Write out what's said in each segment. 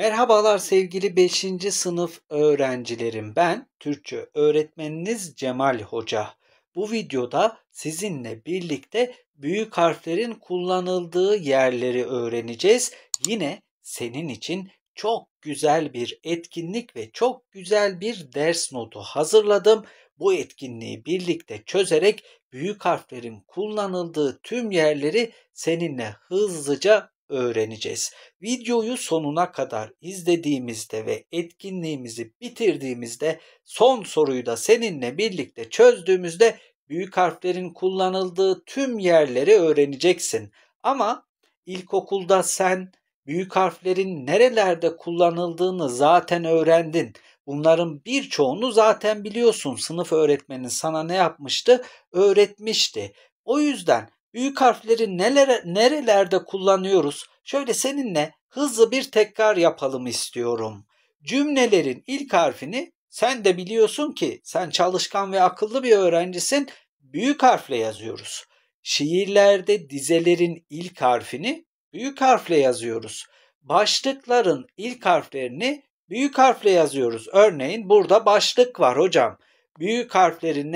Merhabalar sevgili 5. sınıf öğrencilerim. Ben Türkçe öğretmeniniz Cemal Hoca. Bu videoda sizinle birlikte büyük harflerin kullanıldığı yerleri öğreneceğiz. Yine senin için çok güzel bir etkinlik ve çok güzel bir ders notu hazırladım. Bu etkinliği birlikte çözerek büyük harflerin kullanıldığı tüm yerleri seninle hızlıca öğreneceğiz. Videoyu sonuna kadar izlediğimizde ve etkinliğimizi bitirdiğimizde son soruyu da seninle birlikte çözdüğümüzde büyük harflerin kullanıldığı tüm yerleri öğreneceksin. Ama ilkokulda sen büyük harflerin nerelerde kullanıldığını zaten öğrendin. Bunların birçoğunu zaten biliyorsun. Sınıf öğretmenin sana ne yapmıştı? Öğretmişti. O yüzden büyük harfleri nelere, nerelerde kullanıyoruz? Şöyle seninle hızlı bir tekrar yapalım istiyorum. Cümlelerin ilk harfini sen de biliyorsun ki sen çalışkan ve akıllı bir öğrencisin. Büyük harfle yazıyoruz. Şiirlerde dizelerin ilk harfini büyük harfle yazıyoruz. Başlıkların ilk harflerini büyük harfle yazıyoruz. Örneğin burada başlık var hocam. Büyük harfleri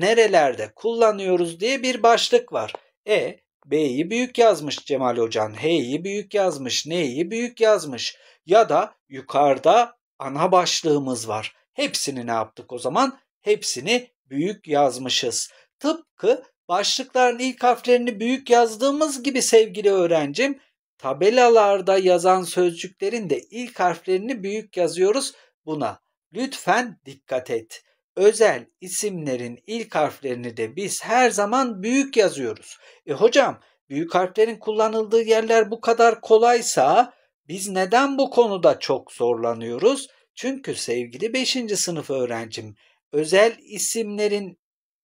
nerelerde kullanıyoruz diye bir başlık var. E B'yi büyük yazmış Cemal Hocan. H'yi büyük yazmış. N'yi büyük yazmış. Ya da yukarıda ana başlığımız var. Hepsini ne yaptık o zaman? Hepsini büyük yazmışız. Tıpkı başlıkların ilk harflerini büyük yazdığımız gibi sevgili öğrencim tabelalarda yazan sözcüklerin de ilk harflerini büyük yazıyoruz. Buna lütfen dikkat et özel isimlerin ilk harflerini de biz her zaman büyük yazıyoruz. E hocam büyük harflerin kullanıldığı yerler bu kadar kolaysa biz neden bu konuda çok zorlanıyoruz? Çünkü sevgili 5. sınıf öğrencim özel isimlerin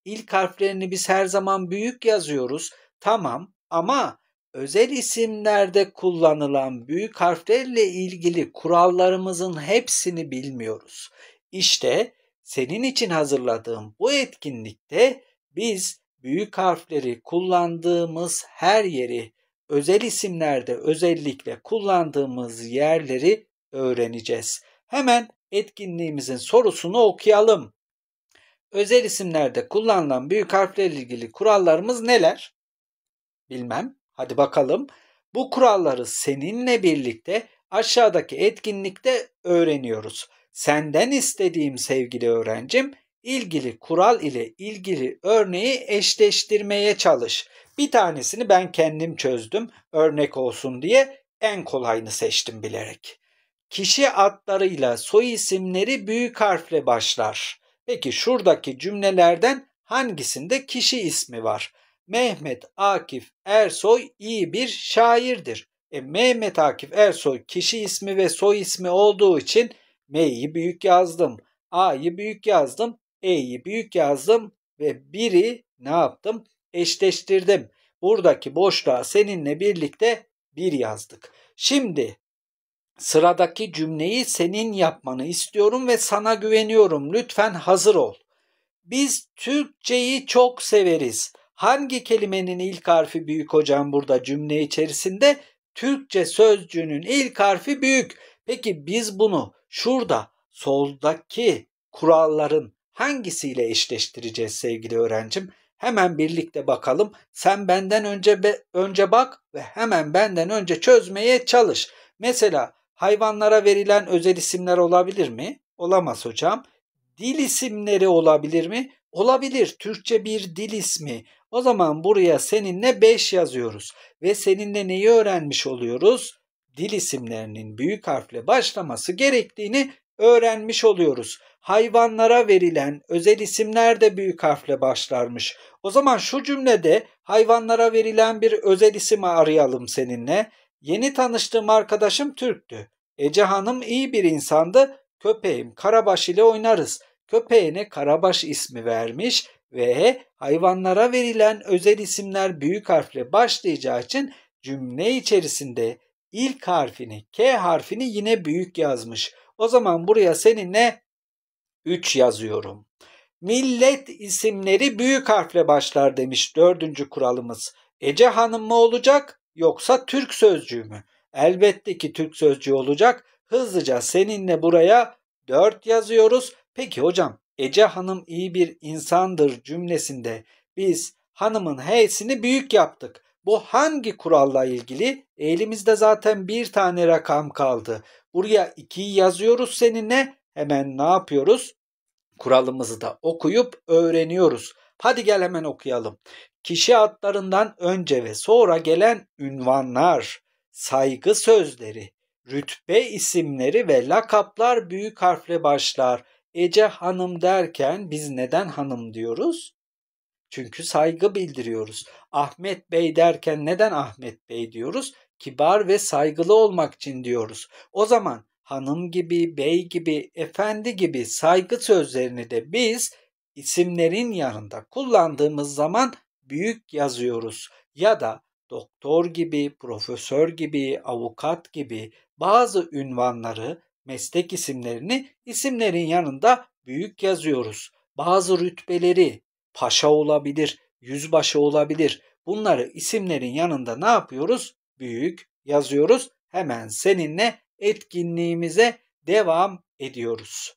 ilk harflerini biz her zaman büyük yazıyoruz. Tamam ama özel isimlerde kullanılan büyük harflerle ilgili kurallarımızın hepsini bilmiyoruz. İşte senin için hazırladığım bu etkinlikte biz büyük harfleri kullandığımız her yeri, özel isimlerde özellikle kullandığımız yerleri öğreneceğiz. Hemen etkinliğimizin sorusunu okuyalım. Özel isimlerde kullanılan büyük harflerle ilgili kurallarımız neler? Bilmem. Hadi bakalım. Bu kuralları seninle birlikte aşağıdaki etkinlikte öğreniyoruz. Senden istediğim sevgili öğrencim ilgili kural ile ilgili örneği eşleştirmeye çalış. Bir tanesini ben kendim çözdüm örnek olsun diye en kolayını seçtim bilerek. Kişi adlarıyla soy isimleri büyük harfle başlar. Peki şuradaki cümlelerden hangisinde kişi ismi var? Mehmet Akif Ersoy iyi bir şairdir. E, Mehmet Akif Ersoy kişi ismi ve soy ismi olduğu için M'yi büyük yazdım. A'yı büyük yazdım. E'yi büyük yazdım ve biri ne yaptım? Eşleştirdim. Buradaki boşluğa seninle birlikte bir yazdık. Şimdi sıradaki cümleyi senin yapmanı istiyorum ve sana güveniyorum. Lütfen hazır ol. Biz Türkçeyi çok severiz. Hangi kelimenin ilk harfi büyük hocam burada cümle içerisinde? Türkçe sözcüğünün ilk harfi büyük. Peki biz bunu şurada soldaki kuralların hangisiyle eşleştireceğiz sevgili öğrencim? Hemen birlikte bakalım. Sen benden önce be, önce bak ve hemen benden önce çözmeye çalış. Mesela hayvanlara verilen özel isimler olabilir mi? Olamaz hocam. Dil isimleri olabilir mi? Olabilir. Türkçe bir dil ismi. O zaman buraya seninle 5 yazıyoruz. Ve seninle neyi öğrenmiş oluyoruz? dil isimlerinin büyük harfle başlaması gerektiğini öğrenmiş oluyoruz. Hayvanlara verilen özel isimler de büyük harfle başlarmış. O zaman şu cümlede hayvanlara verilen bir özel isimi arayalım seninle. Yeni tanıştığım arkadaşım Türk'tü. Ece Hanım iyi bir insandı. Köpeğim Karabaş ile oynarız. Köpeğine Karabaş ismi vermiş ve hayvanlara verilen özel isimler büyük harfle başlayacağı için cümle içerisinde ilk harfini, K harfini yine büyük yazmış. O zaman buraya seninle 3 yazıyorum. Millet isimleri büyük harfle başlar demiş dördüncü kuralımız. Ece Hanım mı olacak yoksa Türk sözcüğü mü? Elbette ki Türk sözcüğü olacak. Hızlıca seninle buraya 4 yazıyoruz. Peki hocam Ece Hanım iyi bir insandır cümlesinde biz hanımın h'sini büyük yaptık. Bu hangi kuralla ilgili? Elimizde zaten bir tane rakam kaldı. Buraya 2'yi yazıyoruz seninle. Hemen ne yapıyoruz? Kuralımızı da okuyup öğreniyoruz. Hadi gel hemen okuyalım. Kişi adlarından önce ve sonra gelen ünvanlar, saygı sözleri, rütbe isimleri ve lakaplar büyük harfle başlar. Ece hanım derken biz neden hanım diyoruz? Çünkü saygı bildiriyoruz. Ahmet Bey derken neden Ahmet Bey diyoruz? Kibar ve saygılı olmak için diyoruz. O zaman hanım gibi, bey gibi, efendi gibi saygı sözlerini de biz isimlerin yanında kullandığımız zaman büyük yazıyoruz. Ya da doktor gibi, profesör gibi, avukat gibi bazı ünvanları, meslek isimlerini isimlerin yanında büyük yazıyoruz. Bazı rütbeleri, paşa olabilir, yüzbaşı olabilir. Bunları isimlerin yanında ne yapıyoruz? Büyük yazıyoruz. Hemen seninle etkinliğimize devam ediyoruz.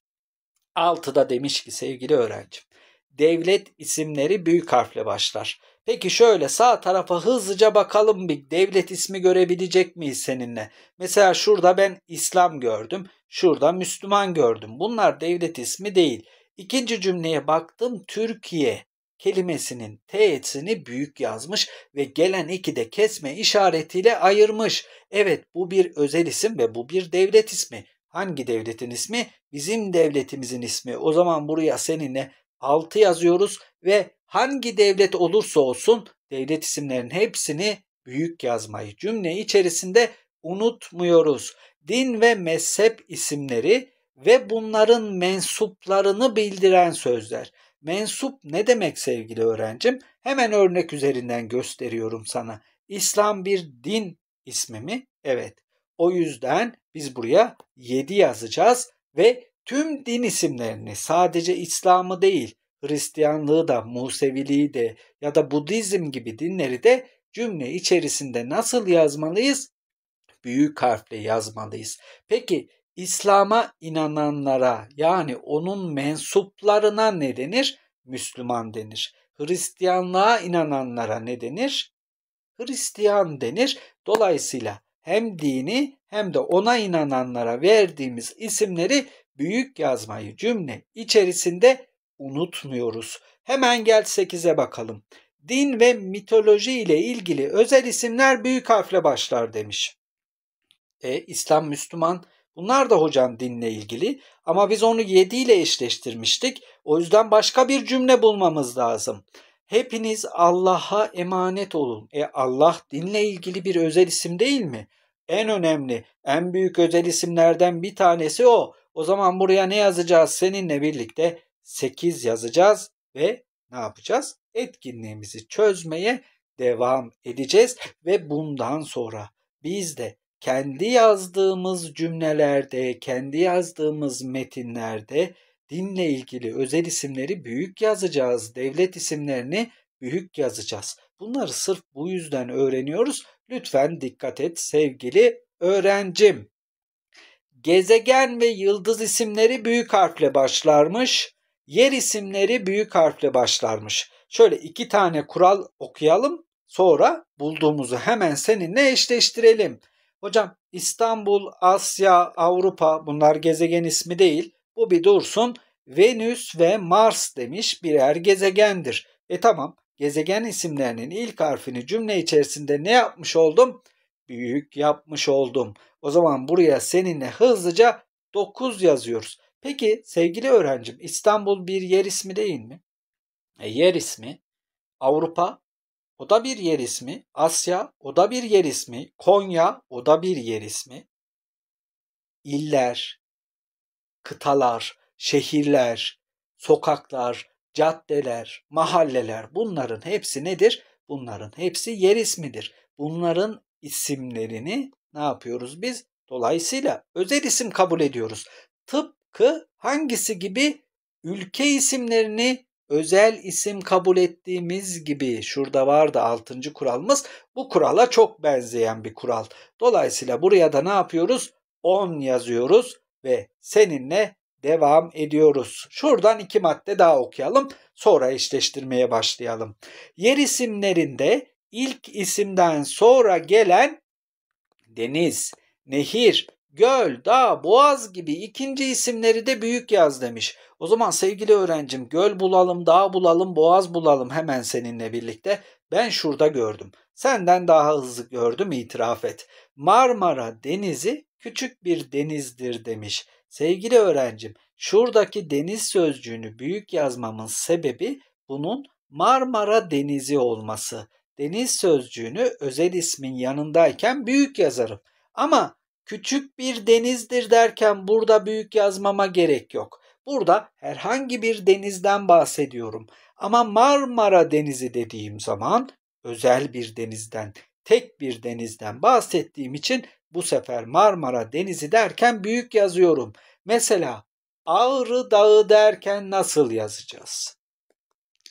Altıda demiş ki sevgili öğrencim. Devlet isimleri büyük harfle başlar. Peki şöyle sağ tarafa hızlıca bakalım bir devlet ismi görebilecek miyiz seninle? Mesela şurada ben İslam gördüm, şurada Müslüman gördüm. Bunlar devlet ismi değil. İkinci cümleye baktım Türkiye kelimesinin teğetsini büyük yazmış ve gelen iki de kesme işaretiyle ayırmış. Evet bu bir özel isim ve bu bir devlet ismi. Hangi devletin ismi? Bizim devletimizin ismi. O zaman buraya seninle 6 yazıyoruz ve hangi devlet olursa olsun devlet isimlerinin hepsini büyük yazmayı cümle içerisinde unutmuyoruz. Din ve mezhep isimleri ve bunların mensuplarını bildiren sözler. Mensup ne demek sevgili öğrencim? Hemen örnek üzerinden gösteriyorum sana. İslam bir din ismi mi? Evet. O yüzden biz buraya 7 yazacağız ve tüm din isimlerini sadece İslam'ı değil Hristiyanlığı da, Museviliği de ya da Budizm gibi dinleri de cümle içerisinde nasıl yazmalıyız? Büyük harfle yazmalıyız. Peki İslam'a inananlara yani onun mensuplarına ne denir? Müslüman denir. Hristiyanlığa inananlara ne denir? Hristiyan denir. Dolayısıyla hem dini hem de ona inananlara verdiğimiz isimleri büyük yazmayı cümle içerisinde unutmuyoruz. Hemen gel 8'e bakalım. Din ve mitoloji ile ilgili özel isimler büyük harfle başlar demiş. E, İslam, Müslüman, Bunlar da hocam dinle ilgili ama biz onu 7 ile eşleştirmiştik. O yüzden başka bir cümle bulmamız lazım. Hepiniz Allah'a emanet olun. E Allah dinle ilgili bir özel isim değil mi? En önemli, en büyük özel isimlerden bir tanesi o. O zaman buraya ne yazacağız? Seninle birlikte 8 yazacağız ve ne yapacağız? Etkinliğimizi çözmeye devam edeceğiz ve bundan sonra biz de kendi yazdığımız cümlelerde, kendi yazdığımız metinlerde dinle ilgili özel isimleri büyük yazacağız. Devlet isimlerini büyük yazacağız. Bunları sırf bu yüzden öğreniyoruz. Lütfen dikkat et sevgili öğrencim. Gezegen ve yıldız isimleri büyük harfle başlarmış. Yer isimleri büyük harfle başlarmış. Şöyle iki tane kural okuyalım. Sonra bulduğumuzu hemen seninle eşleştirelim. Hocam İstanbul, Asya, Avrupa bunlar gezegen ismi değil. Bu bir dursun. Venüs ve Mars demiş birer gezegendir. E tamam gezegen isimlerinin ilk harfini cümle içerisinde ne yapmış oldum? Büyük yapmış oldum. O zaman buraya seninle hızlıca 9 yazıyoruz. Peki sevgili öğrencim İstanbul bir yer ismi değil mi? E, yer ismi. Avrupa o da bir yer ismi, Asya, o da bir yer ismi, Konya, o da bir yer ismi. İller, kıtalar, şehirler, sokaklar, caddeler, mahalleler bunların hepsi nedir? Bunların hepsi yer ismidir. Bunların isimlerini ne yapıyoruz biz? Dolayısıyla özel isim kabul ediyoruz. Tıpkı hangisi gibi ülke isimlerini özel isim kabul ettiğimiz gibi şurada vardı 6. kuralımız. Bu kurala çok benzeyen bir kural. Dolayısıyla buraya da ne yapıyoruz? 10 yazıyoruz ve seninle devam ediyoruz. Şuradan iki madde daha okuyalım. Sonra eşleştirmeye başlayalım. Yer isimlerinde ilk isimden sonra gelen deniz, nehir, göl, dağ, boğaz gibi ikinci isimleri de büyük yaz demiş. O zaman sevgili öğrencim göl bulalım, dağ bulalım, boğaz bulalım hemen seninle birlikte. Ben şurada gördüm. Senden daha hızlı gördüm itiraf et. Marmara Denizi küçük bir denizdir demiş. Sevgili öğrencim şuradaki deniz sözcüğünü büyük yazmamın sebebi bunun Marmara Denizi olması. Deniz sözcüğünü özel ismin yanındayken büyük yazarım. Ama Küçük bir denizdir derken burada büyük yazmama gerek yok. Burada herhangi bir denizden bahsediyorum. Ama Marmara Denizi dediğim zaman özel bir denizden, tek bir denizden bahsettiğim için bu sefer Marmara Denizi derken büyük yazıyorum. Mesela Ağrı Dağı derken nasıl yazacağız?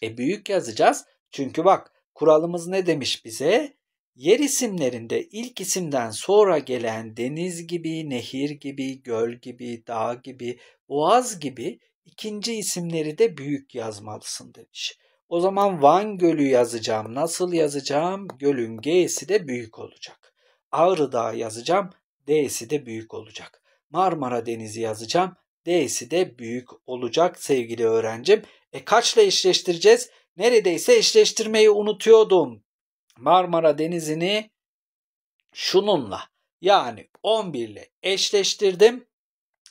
E büyük yazacağız. Çünkü bak kuralımız ne demiş bize? Yer isimlerinde ilk isimden sonra gelen deniz gibi, nehir gibi, göl gibi, dağ gibi, boğaz gibi ikinci isimleri de büyük yazmalısın demiş. O zaman Van Gölü yazacağım. Nasıl yazacağım? Gölün G'si de büyük olacak. Ağrı dağ yazacağım. D'si de büyük olacak. Marmara Denizi yazacağım. D'si de büyük olacak sevgili öğrencim. E kaçla eşleştireceğiz? Neredeyse eşleştirmeyi unutuyordum. Marmara Denizi'ni şununla yani 11 ile eşleştirdim.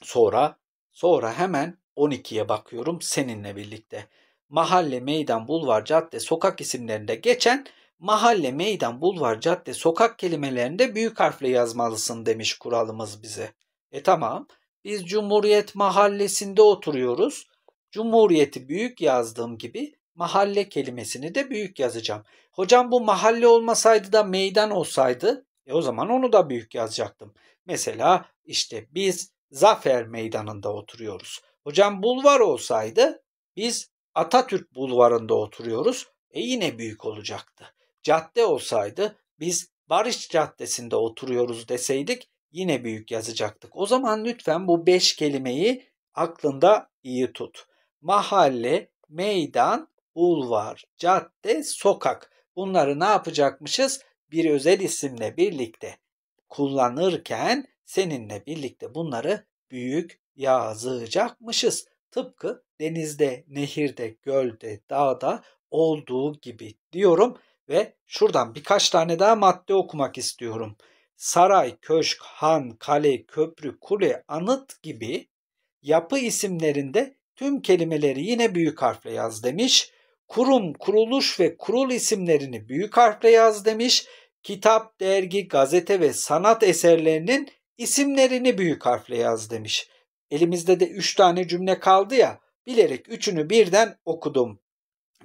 Sonra sonra hemen 12'ye bakıyorum seninle birlikte. Mahalle, meydan, bulvar, cadde, sokak isimlerinde geçen mahalle, meydan, bulvar, cadde, sokak kelimelerinde büyük harfle yazmalısın demiş kuralımız bize. E tamam biz Cumhuriyet Mahallesi'nde oturuyoruz. Cumhuriyeti büyük yazdığım gibi mahalle kelimesini de büyük yazacağım. Hocam bu mahalle olmasaydı da meydan olsaydı e o zaman onu da büyük yazacaktım. Mesela işte biz Zafer Meydanı'nda oturuyoruz. Hocam bulvar olsaydı biz Atatürk Bulvarı'nda oturuyoruz. E yine büyük olacaktı. Cadde olsaydı biz Barış Caddesi'nde oturuyoruz deseydik yine büyük yazacaktık. O zaman lütfen bu beş kelimeyi aklında iyi tut. Mahalle, meydan, bulvar, cadde, sokak. Bunları ne yapacakmışız? Bir özel isimle birlikte kullanırken seninle birlikte bunları büyük yazacakmışız. Tıpkı denizde, nehirde, gölde, dağda olduğu gibi diyorum ve şuradan birkaç tane daha madde okumak istiyorum. Saray, köşk, han, kale, köprü, kule, anıt gibi yapı isimlerinde tüm kelimeleri yine büyük harfle yaz demiş kurum, kuruluş ve kurul isimlerini büyük harfle yaz demiş. Kitap, dergi, gazete ve sanat eserlerinin isimlerini büyük harfle yaz demiş. Elimizde de 3 tane cümle kaldı ya. Bilerek üçünü birden okudum.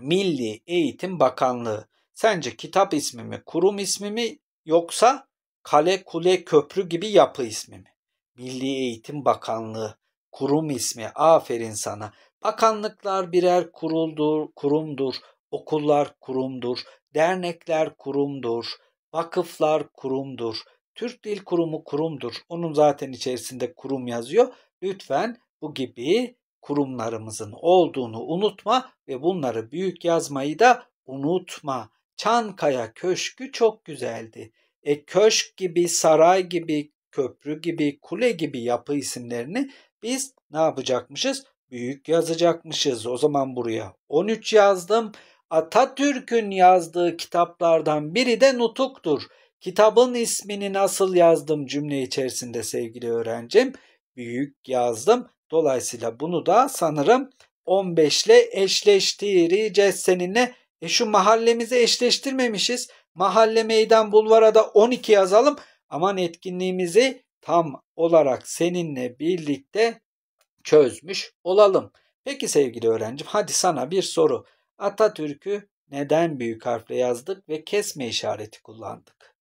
Milli Eğitim Bakanlığı. Sence kitap ismi mi, kurum ismi mi yoksa kale, kule, köprü gibi yapı ismi mi? Milli Eğitim Bakanlığı kurum ismi. Aferin sana. Bakanlıklar birer kuruldur, kurumdur, okullar kurumdur, dernekler kurumdur, vakıflar kurumdur, Türk Dil Kurumu kurumdur. Onun zaten içerisinde kurum yazıyor. Lütfen bu gibi kurumlarımızın olduğunu unutma ve bunları büyük yazmayı da unutma. Çankaya Köşkü çok güzeldi. E, köşk gibi, saray gibi, köprü gibi, kule gibi yapı isimlerini biz ne yapacakmışız? Büyük yazacakmışız o zaman buraya. 13 yazdım. Atatürk'ün yazdığı kitaplardan biri de Nutuk'tur. Kitabın ismini nasıl yazdım cümle içerisinde sevgili öğrencim? Büyük yazdım. Dolayısıyla bunu da sanırım 15 ile eşleştireceğiz seninle. E şu mahallemizi eşleştirmemişiz. Mahalle meydan bulvara da 12 yazalım. Aman etkinliğimizi tam olarak seninle birlikte çözmüş olalım. Peki sevgili öğrencim hadi sana bir soru. Atatürk'ü neden büyük harfle yazdık ve kesme işareti kullandık?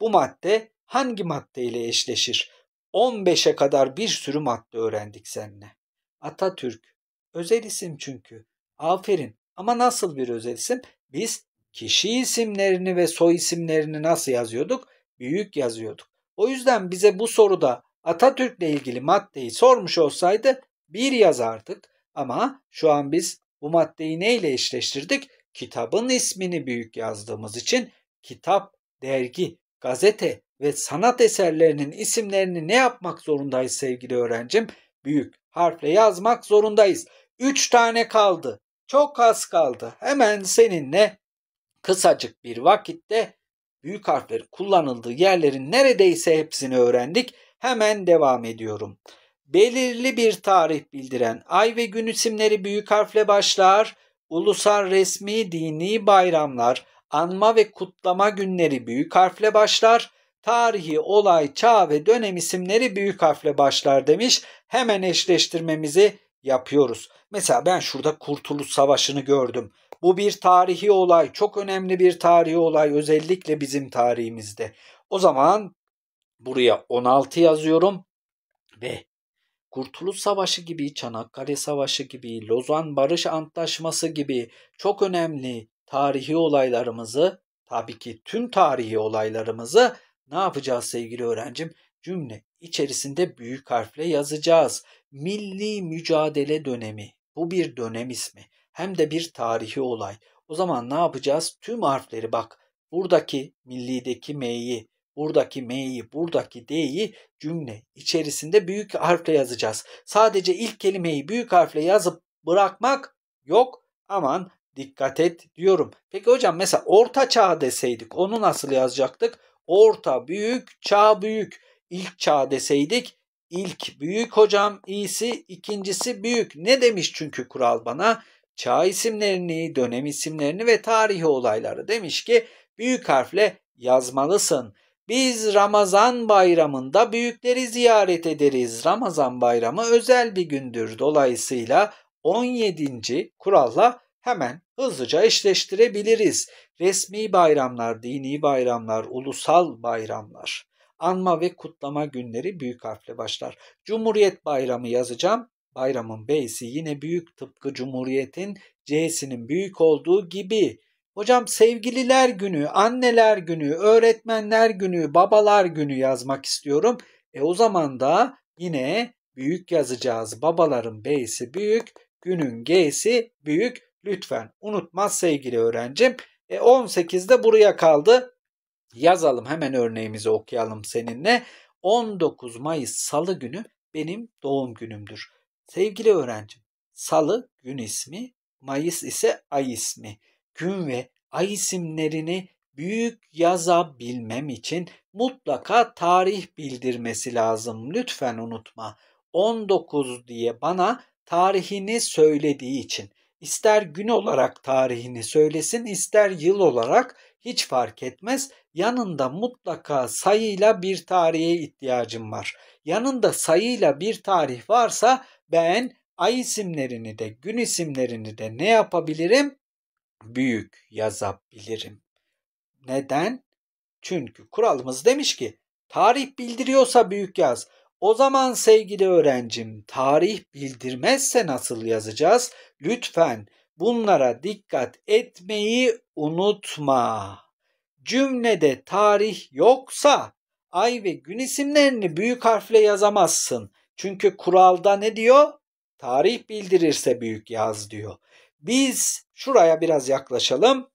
Bu madde hangi madde ile eşleşir? 15'e kadar bir sürü madde öğrendik seninle. Atatürk özel isim çünkü. Aferin. Ama nasıl bir özel isim? Biz kişi isimlerini ve soy isimlerini nasıl yazıyorduk? Büyük yazıyorduk. O yüzden bize bu soruda Atatürk'le ilgili maddeyi sormuş olsaydı bir yazardık ama şu an biz bu maddeyi neyle eşleştirdik? Kitabın ismini büyük yazdığımız için kitap, dergi, gazete ve sanat eserlerinin isimlerini ne yapmak zorundayız sevgili öğrencim? Büyük harfle yazmak zorundayız. Üç tane kaldı. Çok az kaldı. Hemen seninle kısacık bir vakitte büyük harflerin kullanıldığı yerlerin neredeyse hepsini öğrendik. Hemen devam ediyorum. Belirli bir tarih bildiren ay ve gün isimleri büyük harfle başlar. Ulusal resmi dini bayramlar, anma ve kutlama günleri büyük harfle başlar. Tarihi olay, çağ ve dönem isimleri büyük harfle başlar demiş. Hemen eşleştirmemizi yapıyoruz. Mesela ben şurada Kurtuluş Savaşı'nı gördüm. Bu bir tarihi olay, çok önemli bir tarihi olay özellikle bizim tarihimizde. O zaman Buraya 16 yazıyorum ve Kurtuluş Savaşı gibi, Çanakkale Savaşı gibi, Lozan Barış Antlaşması gibi çok önemli tarihi olaylarımızı, tabii ki tüm tarihi olaylarımızı ne yapacağız sevgili öğrencim? Cümle içerisinde büyük harfle yazacağız. Milli mücadele dönemi. Bu bir dönem ismi. Hem de bir tarihi olay. O zaman ne yapacağız? Tüm harfleri bak. Buradaki millideki M'yi, buradaki M'yi, buradaki D'yi cümle içerisinde büyük harfle yazacağız. Sadece ilk kelimeyi büyük harfle yazıp bırakmak yok. Aman dikkat et diyorum. Peki hocam mesela orta çağ deseydik onu nasıl yazacaktık? Orta büyük, çağ büyük. İlk çağ deseydik ilk büyük hocam iyisi, ikincisi büyük. Ne demiş çünkü kural bana? Çağ isimlerini, dönem isimlerini ve tarihi olayları demiş ki büyük harfle yazmalısın. Biz Ramazan bayramında büyükleri ziyaret ederiz. Ramazan bayramı özel bir gündür. Dolayısıyla 17. kuralla hemen hızlıca eşleştirebiliriz. Resmi bayramlar, dini bayramlar, ulusal bayramlar. Anma ve kutlama günleri büyük harfle başlar. Cumhuriyet bayramı yazacağım. Bayramın B'si yine büyük tıpkı Cumhuriyet'in C'sinin büyük olduğu gibi Hocam sevgililer günü, anneler günü, öğretmenler günü, babalar günü yazmak istiyorum. E o zaman da yine büyük yazacağız. Babaların B'si büyük, günün G'si büyük. Lütfen unutmaz sevgili öğrencim. E 18'de buraya kaldı. Yazalım hemen örneğimizi okuyalım seninle. 19 Mayıs Salı günü benim doğum günümdür. Sevgili öğrencim, Salı gün ismi, Mayıs ise ay ismi gün ve ay isimlerini büyük yazabilmem için mutlaka tarih bildirmesi lazım. Lütfen unutma. 19 diye bana tarihini söylediği için. İster gün olarak tarihini söylesin, ister yıl olarak hiç fark etmez. Yanında mutlaka sayıyla bir tarihe ihtiyacım var. Yanında sayıyla bir tarih varsa ben ay isimlerini de gün isimlerini de ne yapabilirim? büyük yazabilirim. Neden? Çünkü kuralımız demiş ki tarih bildiriyorsa büyük yaz. O zaman sevgili öğrencim tarih bildirmezse nasıl yazacağız? Lütfen bunlara dikkat etmeyi unutma. Cümlede tarih yoksa ay ve gün isimlerini büyük harfle yazamazsın. Çünkü kuralda ne diyor? Tarih bildirirse büyük yaz diyor. Biz Şuraya biraz yaklaşalım.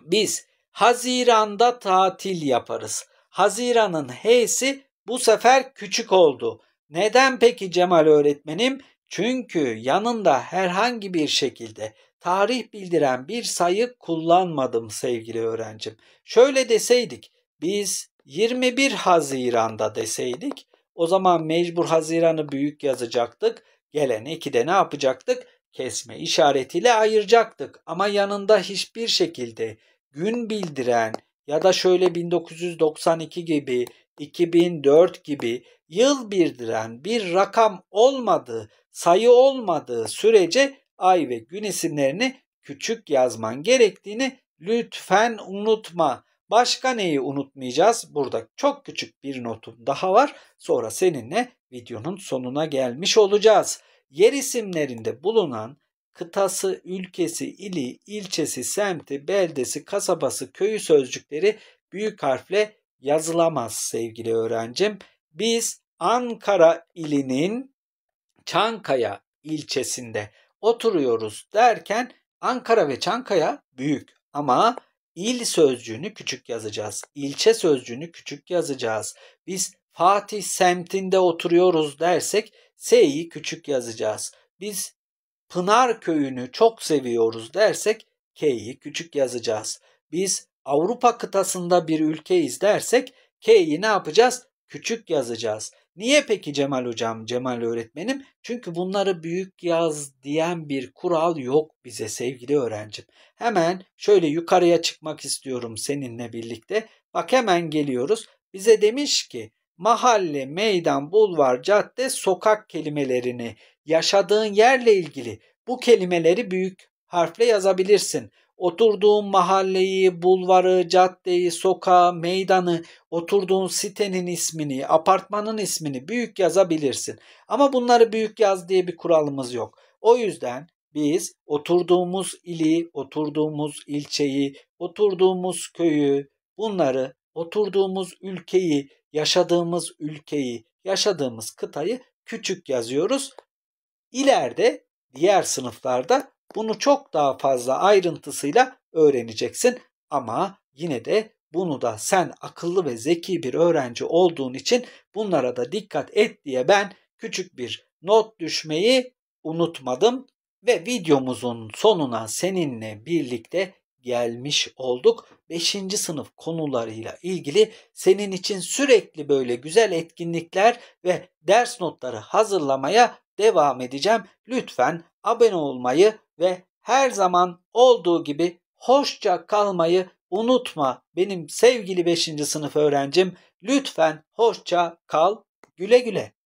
Biz Haziran'da tatil yaparız. Haziran'ın H'si bu sefer küçük oldu. Neden peki Cemal öğretmenim? Çünkü yanında herhangi bir şekilde tarih bildiren bir sayı kullanmadım sevgili öğrencim. Şöyle deseydik biz 21 Haziran'da deseydik o zaman mecbur Haziran'ı büyük yazacaktık. Gelen 2'de ne yapacaktık? kesme işaretiyle ayıracaktık ama yanında hiçbir şekilde gün bildiren ya da şöyle 1992 gibi 2004 gibi yıl bildiren bir rakam olmadığı, sayı olmadığı sürece ay ve gün isimlerini küçük yazman gerektiğini lütfen unutma. Başka neyi unutmayacağız? Burada çok küçük bir notum daha var. Sonra seninle videonun sonuna gelmiş olacağız yer isimlerinde bulunan kıtası, ülkesi, ili, ilçesi, semti, beldesi, kasabası, köyü sözcükleri büyük harfle yazılamaz sevgili öğrencim. Biz Ankara ilinin Çankaya ilçesinde oturuyoruz derken Ankara ve Çankaya büyük ama il sözcüğünü küçük yazacağız. İlçe sözcüğünü küçük yazacağız. Biz Fatih semtinde oturuyoruz dersek S'yi küçük yazacağız. Biz Pınar köyünü çok seviyoruz dersek K'yi küçük yazacağız. Biz Avrupa kıtasında bir ülkeyiz dersek K'yi ne yapacağız? Küçük yazacağız. Niye peki Cemal hocam, Cemal öğretmenim? Çünkü bunları büyük yaz diyen bir kural yok bize sevgili öğrencim. Hemen şöyle yukarıya çıkmak istiyorum seninle birlikte. Bak hemen geliyoruz. Bize demiş ki mahalle, meydan, bulvar, cadde, sokak kelimelerini yaşadığın yerle ilgili bu kelimeleri büyük harfle yazabilirsin. Oturduğun mahalleyi, bulvarı, caddeyi, sokağı, meydanı, oturduğun sitenin ismini, apartmanın ismini büyük yazabilirsin. Ama bunları büyük yaz diye bir kuralımız yok. O yüzden biz oturduğumuz ili, oturduğumuz ilçeyi, oturduğumuz köyü bunları oturduğumuz ülkeyi, yaşadığımız ülkeyi, yaşadığımız kıtayı küçük yazıyoruz. İleride diğer sınıflarda bunu çok daha fazla ayrıntısıyla öğreneceksin ama yine de bunu da sen akıllı ve zeki bir öğrenci olduğun için bunlara da dikkat et diye ben küçük bir not düşmeyi unutmadım ve videomuzun sonuna seninle birlikte gelmiş olduk. 5. sınıf konularıyla ilgili senin için sürekli böyle güzel etkinlikler ve ders notları hazırlamaya devam edeceğim. Lütfen abone olmayı ve her zaman olduğu gibi hoşça kalmayı unutma benim sevgili 5. sınıf öğrencim. Lütfen hoşça kal. Güle güle.